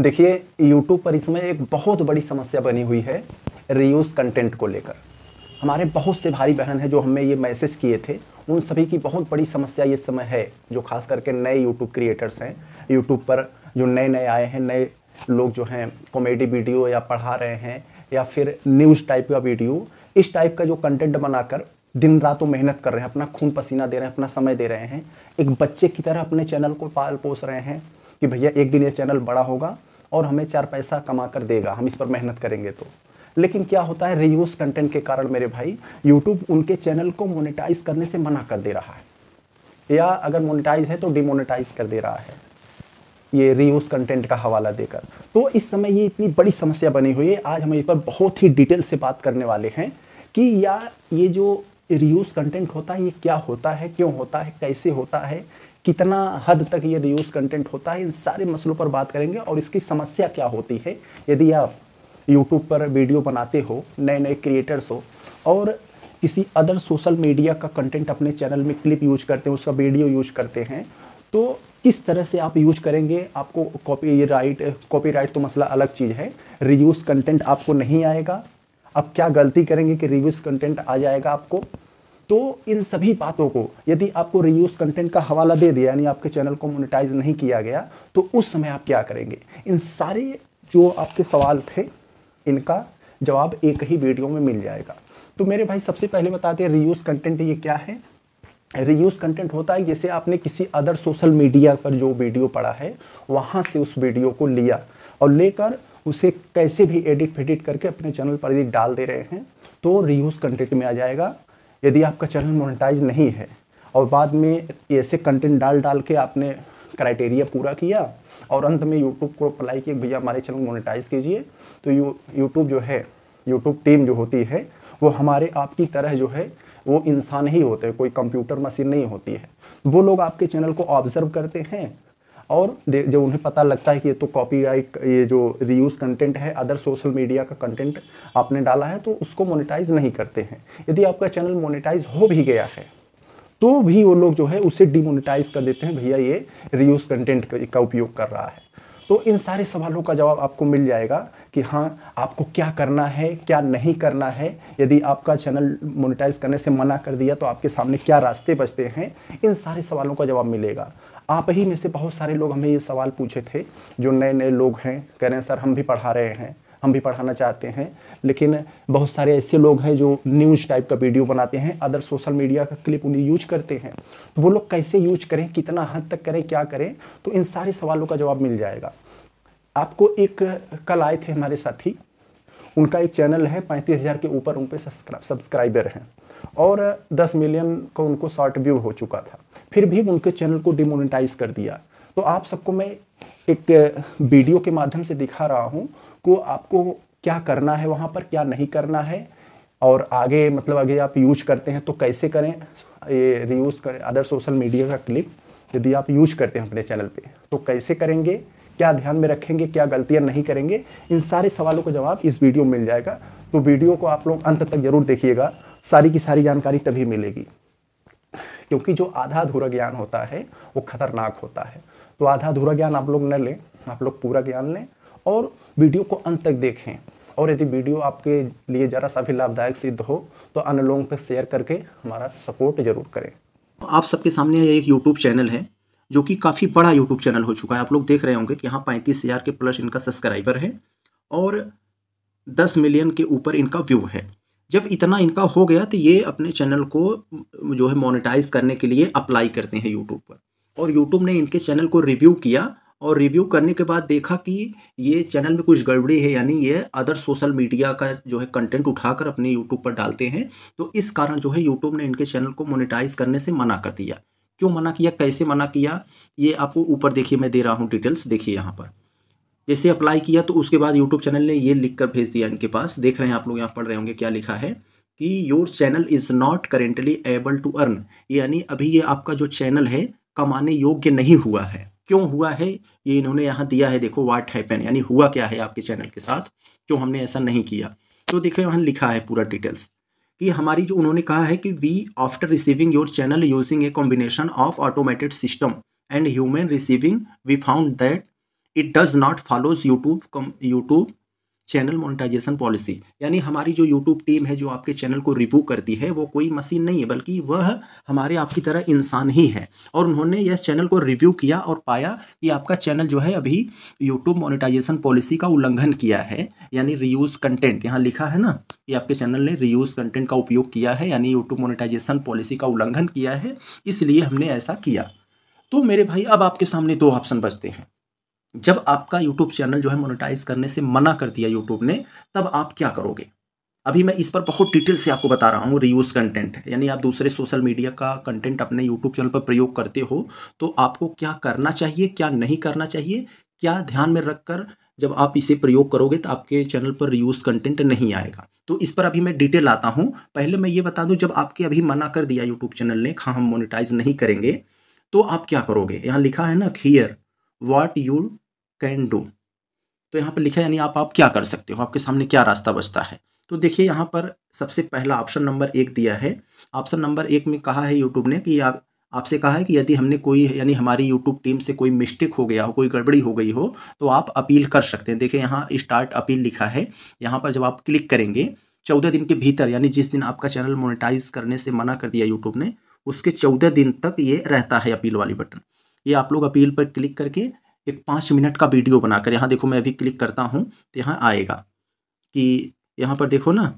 देखिए यूट्यूब पर इसमें एक बहुत बड़ी समस्या बनी हुई है रियूज कंटेंट को लेकर हमारे बहुत से भाई बहन हैं जो हमें ये मैसेज किए थे उन सभी की बहुत बड़ी समस्या ये समय है जो खास करके नए यूट्यूब क्रिएटर्स हैं यूट्यूब पर जो नए नए आए हैं नए लोग जो हैं कॉमेडी वीडियो या पढ़ा रहे हैं या फिर न्यूज़ टाइप का वीडियो इस टाइप का जो कंटेंट बनाकर दिन रात वो मेहनत कर रहे हैं अपना खून पसीना दे रहे हैं अपना समय दे रहे हैं एक बच्चे की तरह अपने चैनल को पाल पोस रहे हैं कि भैया एक दिन ये चैनल बड़ा होगा और हमें चार पैसा कमा कर देगा हम इस पर मेहनत करेंगे तो लेकिन क्या होता है रियूज कंटेंट के कारण मेरे भाई यूट्यूब उनके चैनल को मोनेटाइज करने से मना कर दे रहा है या अगर मोनेटाइज है तो डिमोनेटाइज कर दे रहा है ये रियूज कंटेंट का हवाला देकर तो इस समय ये इतनी बड़ी समस्या बनी हुई है आज हम इस पर बहुत ही डिटेल से बात करने वाले हैं कि या ये जो रियूज कंटेंट होता है ये क्या होता है क्यों होता है कैसे होता है कितना हद तक ये रियूज कंटेंट होता है इन सारे मसलों पर बात करेंगे और इसकी समस्या क्या होती है यदि आप यूट्यूब पर वीडियो बनाते हो नए नए क्रिएटर्स हो और किसी अदर सोशल मीडिया का कंटेंट अपने चैनल में क्लिप यूज करते हैं उसका वीडियो यूज करते हैं तो किस तरह से आप यूज करेंगे आपको कॉपी राइट कॉपी राइट तो मसला अलग चीज़ है रिव्यूज़ कंटेंट आपको नहीं आएगा आप क्या गलती करेंगे कि रिव्यूज़ कंटेंट आ जाएगा आपको तो इन सभी बातों को यदि आपको रियूज कंटेंट का हवाला दे दिया यानी आपके चैनल को मोनिटाइज नहीं किया गया तो उस समय आप क्या करेंगे इन सारे जो आपके सवाल थे इनका जवाब एक ही वीडियो में मिल जाएगा तो मेरे भाई सबसे पहले बताते हैं रियूज कंटेंट ये क्या है रियूज कंटेंट होता है जैसे आपने किसी अदर सोशल मीडिया पर जो वीडियो पढ़ा है वहाँ से उस वीडियो को लिया और लेकर उसे कैसे भी एडिट फेडिट करके अपने चैनल पर यदि डाल दे रहे हैं तो रियूज कंटेंट में आ जाएगा यदि आपका चैनल मोनेटाइज नहीं है और बाद में ऐसे कंटेंट डाल डाल के आपने क्राइटेरिया पूरा किया और अंत में यूट्यूब को अप्लाई किया भैया हमारे चैनल मोनेटाइज कीजिए तो यू यूट्यूब जो है यूट्यूब टीम जो होती है वो हमारे आपकी तरह जो है वो इंसान ही होते हैं कोई कंप्यूटर मशीन नहीं होती है वो लोग आपके चैनल को ऑब्जर्व करते हैं और जब उन्हें पता लगता है कि ये तो राइट ये जो रीयूज कंटेंट है अदर सोशल मीडिया का कंटेंट आपने डाला है तो उसको मोनिटाइज नहीं करते हैं यदि आपका चैनल मोनिटाइज हो भी गया है तो भी वो लोग जो है उसे डिमोनिटाइज कर देते हैं भैया ये रीयूज कंटेंट का उपयोग कर रहा है तो इन सारे सवालों का जवाब आपको मिल जाएगा कि हाँ आपको क्या करना है क्या नहीं करना है यदि आपका चैनल मोनेटाइज करने से मना कर दिया तो आपके सामने क्या रास्ते बचते हैं इन सारे सवालों का जवाब मिलेगा आप ही में से बहुत सारे लोग हमें ये सवाल पूछे थे जो नए नए लोग हैं कह रहे हैं सर हम भी पढ़ा रहे हैं हम भी पढ़ाना चाहते हैं लेकिन बहुत सारे ऐसे लोग हैं जो न्यूज टाइप का वीडियो बनाते हैं अदर सोशल मीडिया का क्लिप उन्हें यूज करते हैं तो वो लोग कैसे यूज करें कितना हद तक करें क्या करें तो इन सारे सवालों का जवाब मिल जाएगा आपको एक कल आए थे हमारे साथी उनका एक चैनल है पैंतीस हज़ार के ऊपर उन पर सब्सक्राइबर हैं और दस मिलियन का उनको शॉर्ट व्यू हो चुका था फिर भी उनके चैनल को डिमोनिटाइज कर दिया तो आप सबको मैं एक वीडियो के माध्यम से दिखा रहा हूँ को आपको क्या करना है वहाँ पर क्या नहीं करना है और आगे मतलब अगर आप यूज करते हैं तो कैसे करें ये रीयूज़ करें अदर सोशल मीडिया का क्लिप यदि आप यूज करते हैं अपने चैनल पे तो कैसे करेंगे क्या ध्यान में रखेंगे क्या गलतियां नहीं करेंगे इन सारे सवालों का जवाब इस वीडियो में मिल जाएगा तो वीडियो को आप लोग अंत तक जरूर देखिएगा सारी की सारी जानकारी तभी मिलेगी क्योंकि जो आधा अधूरा ज्ञान होता है वो खतरनाक होता है तो आधा अधूरा ज्ञान आप लोग न लें आप लोग पूरा ज्ञान लें और वीडियो को अंत तक देखें और यदि वीडियो आपके लिए ज़रा सा भी लाभदायक सिद्ध हो तो अन्य लोगों पर शेयर करके हमारा सपोर्ट जरूर करें तो आप सबके सामने एक यूट्यूब चैनल है जो कि काफ़ी बड़ा यूट्यूब चैनल हो चुका है आप लोग देख रहे होंगे कि यहाँ पैंतीस हज़ार के प्लस इनका सब्सक्राइबर है और दस मिलियन के ऊपर इनका व्यू है जब इतना इनका हो गया तो ये अपने चैनल को जो है मोनिटाइज़ करने के लिए अप्लाई करते हैं यूट्यूब पर और यूट्यूब ने इनके चैनल को रिव्यू किया और रिव्यू करने के बाद देखा कि ये चैनल में कुछ गड़बड़ी है यानी ये अदर सोशल मीडिया का जो है कंटेंट उठाकर अपने यूट्यूब पर डालते हैं तो इस कारण जो है यूट्यूब ने इनके चैनल को मोनिटाइज करने से मना कर दिया क्यों मना किया कैसे मना किया ये आपको ऊपर देखिए मैं दे रहा हूँ डिटेल्स देखिए यहाँ पर जैसे अप्लाई किया तो उसके बाद यूट्यूब चैनल ने ये लिख कर भेज दिया इनके पास देख रहे हैं आप लोग यहाँ पढ़ रहे होंगे क्या लिखा है कि your channel is not currently able to earn यानी अभी ये आपका जो चैनल है कमाने योग्य नहीं हुआ है क्यों हुआ है ये इन्होंने यहाँ दिया है देखो वाट हैपन यानी हुआ क्या है आपके चैनल के साथ क्यों हमने ऐसा नहीं किया तो देखो यहाँ लिखा है पूरा डिटेल्स कि हमारी जो उन्होंने कहा है कि we after receiving your channel using a combination of automated system and human receiving we found that it does not follows YouTube come YouTube channel monetisation policy यानी हमारी जो यूट्यूब टीम है जो आपके चैनल को रिव्यू करती है वो कोई मशीन नहीं है बल्कि वह हमारे आपकी तरह इंसान ही है और उन्होंने यह चैनल को रिव्यू किया और पाया कि आपका चैनल जो है अभी यूट्यूब मोनिटाइजेशन पॉलिसी का उल्लंघन किया है यानी रियूज कंटेंट यहाँ लिखा है ना कि आपके चैनल ने रियूज कंटेंट का उपयोग किया है यानी यूट्यूब मोनिटाइजेशन पॉलिसी का उल्लंघन किया है इसलिए हमने ऐसा किया तो मेरे भाई अब आपके सामने दो ऑप्शन बचते हैं जब आपका यूट्यूब चैनल जो है मोनेटाइज करने से मना कर दिया यूट्यूब ने तब आप क्या करोगे अभी मैं इस पर बहुत डिटेल से आपको बता रहा हूँ रियूज़ कंटेंट यानी आप दूसरे सोशल मीडिया का कंटेंट अपने यूट्यूब चैनल पर प्रयोग करते हो तो आपको क्या करना चाहिए क्या नहीं करना चाहिए क्या ध्यान में रखकर जब आप इसे प्रयोग करोगे तो आपके चैनल पर रियूज़ कंटेंट नहीं आएगा तो इस पर अभी मैं डिटेल आता हूँ पहले मैं ये बता दूँ जब आपके अभी मना कर दिया यूट्यूब चैनल ने हाँ हम मोनिटाइज नहीं करेंगे तो आप क्या करोगे यहाँ लिखा है ना here what you can do तो यहाँ पर लिखा यानी आप आप क्या कर सकते हो आपके सामने क्या रास्ता बचता है तो देखिए यहाँ पर सबसे पहला ऑप्शन नंबर एक दिया है ऑप्शन नंबर एक में कहा है यूट्यूब ने कि आप आपसे कहा है कि यदि हमने कोई यानी हमारी यूट्यूब टीम से कोई मिस्टेक हो गया हो कोई गड़बड़ी हो गई हो तो आप अपील कर सकते हैं देखिए यहाँ स्टार्ट अपील लिखा है यहाँ पर जब आप क्लिक करेंगे चौदह दिन के भीतर यानी जिस दिन आपका चैनल मोनेटाइज करने से मना कर दिया यूट्यूब ने उसके चौदह दिन तक ये रहता है अपील वाली बटन ये आप लोग अपील पर क्लिक करके एक पाँच मिनट का वीडियो बनाकर यहाँ देखो मैं अभी क्लिक करता हूँ तो यहाँ आएगा कि यहाँ पर देखो ना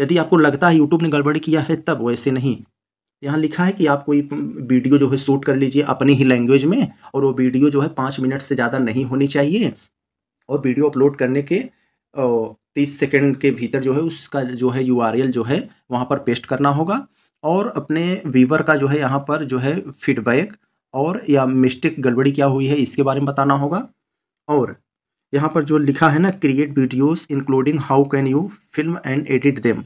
यदि आपको लगता है यूट्यूब ने गड़बड़ी किया है तब वैसे नहीं यहाँ लिखा है कि आप कोई वीडियो जो है शूट कर लीजिए अपनी ही लैंग्वेज में और वो वीडियो जो है पाँच मिनट से ज़्यादा नहीं होनी चाहिए और वीडियो अपलोड करने के तीस सेकेंड के भीतर जो है उसका जो है यू जो है वहाँ पर पेस्ट करना होगा और अपने वीवर का जो है यहाँ पर जो है फीडबैक और या मिस्टेक गड़बड़ी क्या हुई है इसके बारे में बताना होगा और यहाँ पर जो लिखा है ना create videos including how can you film and edit them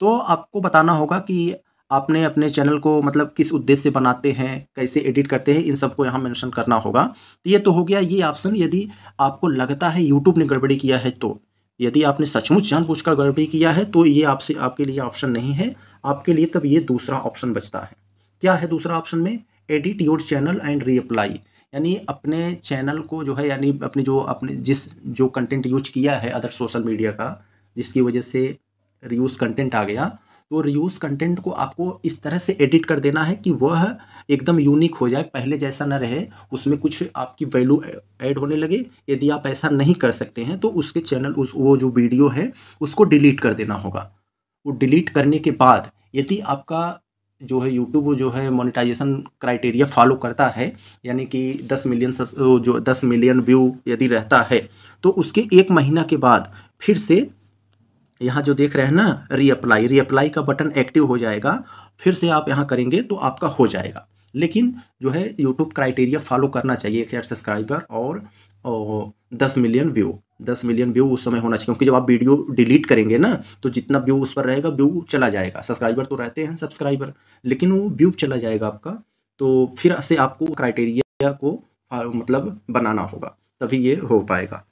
तो आपको बताना होगा कि आपने अपने चैनल को मतलब किस उद्देश्य से बनाते हैं कैसे एडिट करते हैं इन सबको यहाँ मेंशन करना होगा तो ये तो हो गया ये ऑप्शन यदि आपको लगता है यूट्यूब ने गड़बड़ी किया है तो यदि आपने सचमुच कर गड़बड़ी किया है तो ये आपसे आपके लिए ऑप्शन नहीं है आपके लिए तब ये दूसरा ऑप्शन बचता है क्या है दूसरा ऑप्शन में edit your channel and reapply यानी अपने चैनल को जो है यानी अपने जो अपने जिस जो कंटेंट यूज किया है अदर सोशल मीडिया का जिसकी वजह से रियूज कंटेंट आ गया तो रियूज कंटेंट को आपको इस तरह से एडिट कर देना है कि वह एकदम यूनिक हो जाए पहले जैसा ना रहे उसमें कुछ आपकी वैल्यू ऐड होने लगे यदि आप ऐसा नहीं कर सकते हैं तो उसके चैनल उस वो जो वीडियो है उसको डिलीट कर देना होगा वो डिलीट करने के बाद यदि आपका जो है यूट्यूब जो है मोनिटाइजेशन क्राइटेरिया फॉलो करता है यानी कि 10 मिलियन जो 10 मिलियन व्यू यदि रहता है तो उसके एक महीना के बाद फिर से यहाँ जो देख रहे हैं ना रीअप्लाई रीअप्लाई का बटन एक्टिव हो जाएगा फिर से आप यहाँ करेंगे तो आपका हो जाएगा लेकिन जो है यूट्यूब क्राइटेरिया फॉलो करना चाहिए एक सब्सक्राइबर और दस मिलियन व्यू दस मिलियन व्यू उस समय होना चाहिए क्योंकि जब आप वीडियो डिलीट करेंगे ना तो जितना व्यू उस पर रहेगा व्यू चला जाएगा सब्सक्राइबर तो रहते हैं सब्सक्राइबर लेकिन वो व्यू चला जाएगा आपका तो फिर से आपको क्राइटेरिया को मतलब बनाना होगा तभी ये हो पाएगा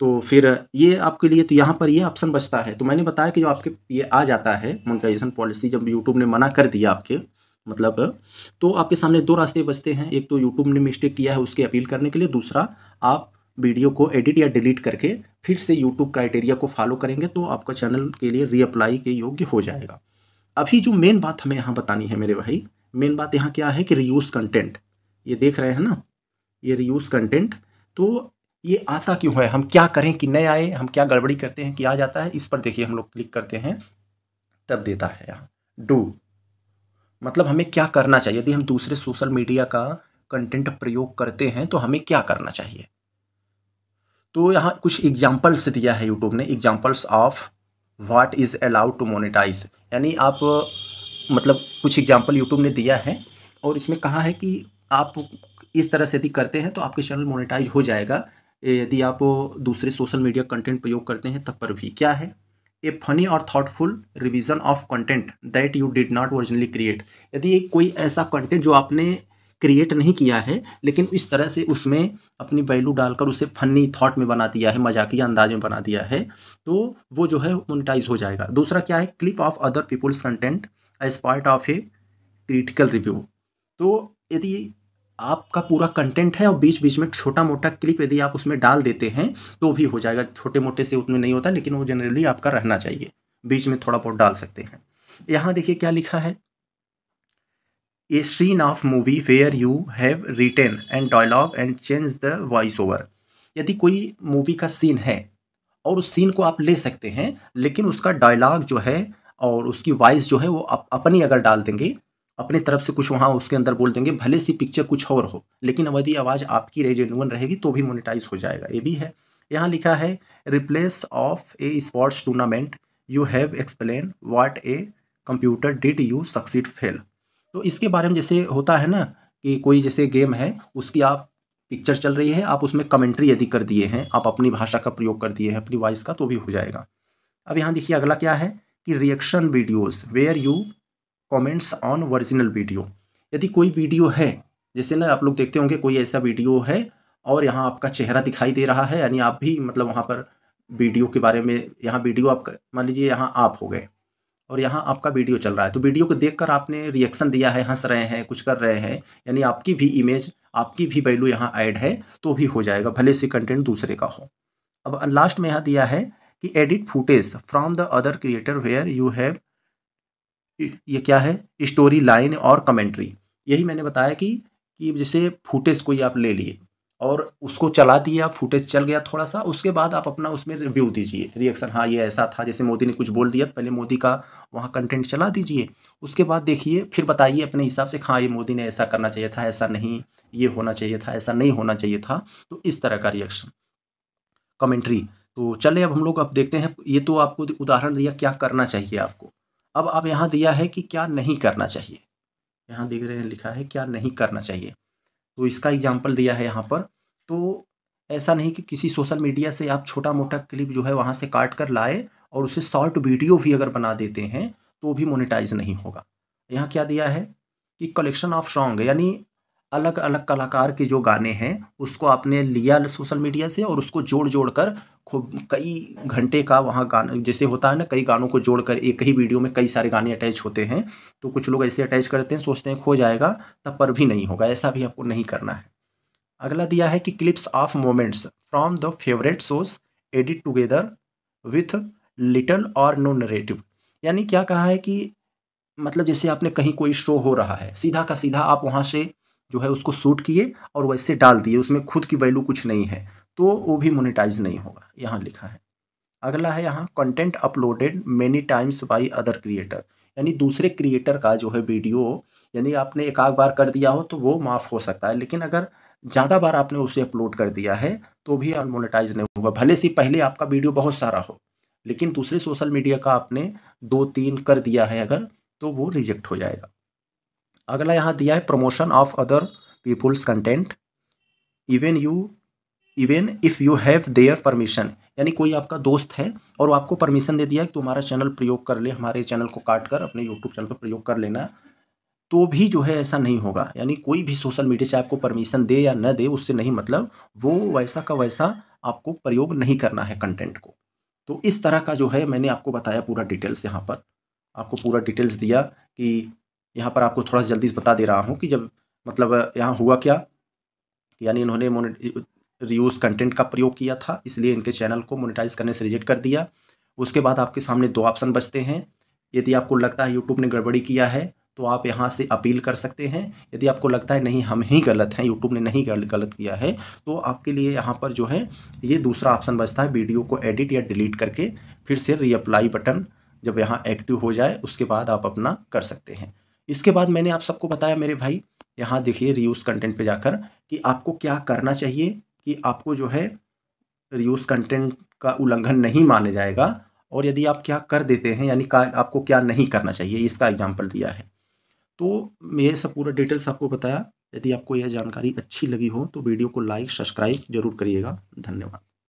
तो फिर ये आपके लिए तो यहाँ पर ये ऑप्शन बचता है तो मैंने बताया कि जो आपके ये आ जाता है मोनिटाइजेशन पॉलिसी जब यूट्यूब ने मना कर दिया आपके मतलब तो आपके सामने दो रास्ते बचते हैं एक तो यूट्यूब ने मिस्टेक किया है उसके अपील करने के लिए दूसरा आप वीडियो को एडिट या डिलीट करके फिर से यूट्यूब क्राइटेरिया को फॉलो करेंगे तो आपका चैनल के लिए रीअप्लाई के योग्य हो जाएगा अभी जो मेन बात हमें यहाँ बतानी है मेरे भाई मेन बात यहाँ क्या है कि रियूज कंटेंट ये देख रहे हैं ना ये रियूज कंटेंट तो ये आता क्यों है हम क्या करें कि नए आए हम क्या गड़बड़ी करते हैं कि आ जाता है इस पर देखिए हम लोग क्लिक करते हैं तब देता है यहाँ डू मतलब हमें क्या करना चाहिए यदि हम दूसरे सोशल मीडिया का कंटेंट प्रयोग करते हैं तो हमें क्या करना चाहिए तो यहाँ कुछ एग्जाम्पल्स दिया है यूट्यूब ने examples of what is allowed to monetise यानी आप मतलब कुछ एग्जाम्पल यूट्यूब ने दिया है और इसमें कहा है कि आप इस तरह से यदि करते हैं तो आपके चैनल मोनेटाइज हो जाएगा यदि आप दूसरे सोशल मीडिया कंटेंट प्रयोग करते हैं तब पर भी क्या है ए फनी और thoughtful revision of content that you did not originally create यदि कोई ऐसा कंटेंट जो आपने क्रिएट नहीं किया है लेकिन इस तरह से उसमें अपनी वैल्यू डालकर उसे फनी थॉट में बना दिया है मजाकिया अंदाज में बना दिया है तो वो जो है मोनिटाइज हो जाएगा दूसरा क्या है clip of other people's content as part of a critical review तो यदि आपका पूरा कंटेंट है और बीच बीच में छोटा मोटा क्लिप यदि आप उसमें डाल देते हैं तो भी हो जाएगा छोटे मोटे से उतने नहीं होता लेकिन वो जनरली आपका रहना चाहिए बीच में थोड़ा बहुत डाल सकते हैं यहाँ देखिए क्या लिखा है a scene of movie where you have written and dialogue and change the voice over यदि कोई मूवी का सीन है और उस सीन को आप ले सकते हैं लेकिन उसका डायलॉग जो है और उसकी वॉइस जो है वो आप अपनी अगर डाल देंगे अपनी तरफ से कुछ वहाँ उसके अंदर बोल देंगे भले सी पिक्चर कुछ और हो लेकिन यदि आवाज़ आपकी रहे जेनुअन रहेगी तो भी मोनिटाइज हो जाएगा ये भी है यहाँ लिखा है replace of a sports tournament you have explain what a computer did you succeed fail तो इसके बारे में जैसे होता है ना कि कोई जैसे गेम है उसकी आप पिक्चर चल रही है आप उसमें कमेंट्री यदि कर दिए हैं आप अपनी भाषा का प्रयोग कर दिए हैं अपनी वॉइस का तो भी हो जाएगा अब यहाँ देखिए अगला क्या है कि reaction videos where you comments on original video यदि कोई वीडियो है जैसे ना आप लोग देखते होंगे कोई ऐसा वीडियो है और यहाँ आपका चेहरा दिखाई दे रहा है यानी आप भी मतलब वहाँ पर वीडियो के बारे में यहाँ वीडियो आप मान लीजिए यहाँ आप हो गए और यहाँ आपका वीडियो चल रहा है तो वीडियो को देखकर आपने रिएक्शन दिया है हंस रहे हैं कुछ कर रहे हैं यानी आपकी भी इमेज आपकी भी वैल्यू यहाँ ऐड है तो भी हो जाएगा भले से कंटेंट दूसरे का हो अब लास्ट में यहाँ दिया है कि edit footage from the other creator where you have ये क्या है स्टोरी लाइन और कमेंट्री यही मैंने बताया कि कि जैसे फुटेज कोई आप ले लिए और उसको चला दिया फुटेज चल गया थोड़ा सा उसके बाद आप अपना उसमें रिव्यू दीजिए रिएक्शन हाँ ये ऐसा था जैसे मोदी ने कुछ बोल दिया पहले मोदी का वहाँ कंटेंट चला दीजिए उसके बाद देखिए फिर बताइए अपने हिसाब से हाँ ये मोदी ने ऐसा करना चाहिए था ऐसा नहीं ये होना चाहिए था ऐसा नहीं होना चाहिए था तो इस तरह का रिएक्शन कमेंट्री तो चले अब हम लोग अब देखते हैं ये तो आपको उदाहरण दिया क्या करना चाहिए आपको अब आप यहाँ दिया है कि क्या नहीं करना चाहिए यहाँ देख रहे हैं लिखा है क्या नहीं करना चाहिए तो इसका एग्जाम्पल दिया है यहाँ पर तो ऐसा नहीं कि किसी सोशल मीडिया से आप छोटा मोटा क्लिप जो है वहाँ से काट कर लाए और उसे शॉर्ट वीडियो भी अगर बना देते हैं तो भी मोनिटाइज नहीं होगा यहाँ क्या दिया है कि कलेक्शन ऑफ सॉन्ग यानी अलग अलग कलाकार के जो गाने हैं उसको आपने लिया सोशल मीडिया से और उसको जोड़ जोड़ कर खूब कई घंटे का वहाँ गाना जैसे होता है ना कई गानों को जोड़कर एक ही वीडियो में कई सारे गाने अटैच होते हैं तो कुछ लोग ऐसे अटैच करते हैं सोचते हैं खो जाएगा तब पर भी नहीं होगा ऐसा भी आपको नहीं करना है अगला दिया है कि clips of moments from the favourite shows edit together with little और नो नरेटिव यानी क्या कहा है कि मतलब जैसे आपने कहीं कोई शो हो रहा है सीधा का सीधा आप वहाँ से जो है उसको शूट किए और वैसे डाल दिए उसमें खुद की वैल्यू कुछ नहीं है तो वो भी मोनिटाइज नहीं होगा यहाँ लिखा है अगला है यहाँ content uploaded many times by other creator यानी दूसरे क्रिएटर का जो है वीडियो यानी आपने एक आध बार कर दिया हो तो वो माफ़ हो सकता है लेकिन अगर ज़्यादा बार आपने उसे अपलोड कर दिया है तो भी अनमोनिटाइज नहीं होगा भले से पहले आपका वीडियो बहुत सारा हो लेकिन दूसरे सोशल मीडिया का आपने दो तीन कर दिया है अगर तो वो रिजेक्ट हो जाएगा अगला यहाँ दिया है promotion of other people's content even you even if you have their permission यानी कोई आपका दोस्त है और वो आपको परमिशन दे दिया कि तुम्हारा चैनल प्रयोग कर ले हमारे चैनल को काट कर अपने यूट्यूब चैनल पर प्रयोग कर लेना तो भी जो है ऐसा नहीं होगा यानी कोई भी सोशल मीडिया से आपको परमिशन दे या न दे उससे नहीं मतलब वो वैसा का वैसा आपको प्रयोग नहीं करना है कंटेंट को तो इस तरह का जो है मैंने आपको बताया पूरा डिटेल्स यहाँ पर आपको पूरा डिटेल्स दिया कि यहाँ पर आपको थोड़ा जल्दी बता दे रहा हूँ कि जब मतलब यहाँ हुआ क्या यानी इन्होंने रियूज कंटेंट का प्रयोग किया था इसलिए इनके चैनल को मोनिटाइज करने से रिजेक्ट कर दिया उसके बाद आपके सामने दो ऑप्शन बचते हैं यदि आपको लगता है यूट्यूब ने गड़बड़ी किया है तो आप यहाँ से अपील कर सकते हैं यदि आपको लगता है नहीं हम ही गलत हैं यूट्यूब ने नहीं गलत किया है तो आपके लिए यहाँ पर जो है ये दूसरा ऑप्शन बचता है वीडियो को एडिट या डिलीट करके फिर से रीअप्लाई बटन जब यहाँ एक्टिव हो जाए उसके बाद आप अपना कर सकते हैं इसके बाद मैंने आप सबको बताया मेरे भाई यहाँ देखिए रियूज़ कंटेंट पे जाकर कि आपको क्या करना चाहिए कि आपको जो है रियूज कंटेंट का उल्लंघन नहीं माने जाएगा और यदि आप क्या कर देते हैं यानी आपको क्या नहीं करना चाहिए इसका एग्जाम्पल दिया है तो ये सब पूरा डिटेल्स आपको बताया यदि आपको यह जानकारी अच्छी लगी हो तो वीडियो को लाइक सब्सक्राइब जरूर करिएगा धन्यवाद